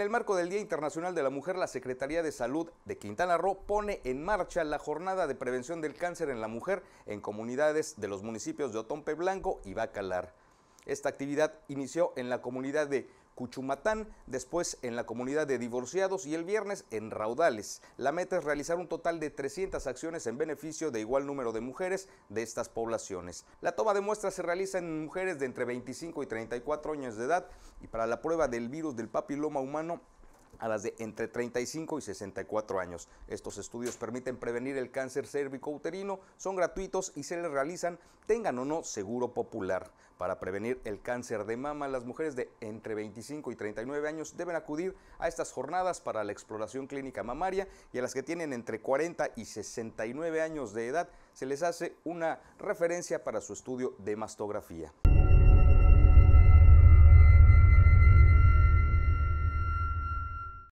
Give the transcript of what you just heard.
En el marco del Día Internacional de la Mujer, la Secretaría de Salud de Quintana Roo pone en marcha la jornada de prevención del cáncer en la mujer en comunidades de los municipios de Otompe Blanco y Bacalar. Esta actividad inició en la comunidad de Cuchumatán, después en la comunidad de divorciados y el viernes en Raudales. La meta es realizar un total de 300 acciones en beneficio de igual número de mujeres de estas poblaciones. La toma de muestras se realiza en mujeres de entre 25 y 34 años de edad y para la prueba del virus del papiloma humano a las de entre 35 y 64 años. Estos estudios permiten prevenir el cáncer cérvico-uterino, son gratuitos y se les realizan tengan o no seguro popular. Para prevenir el cáncer de mama, las mujeres de entre 25 y 39 años deben acudir a estas jornadas para la exploración clínica mamaria y a las que tienen entre 40 y 69 años de edad se les hace una referencia para su estudio de mastografía.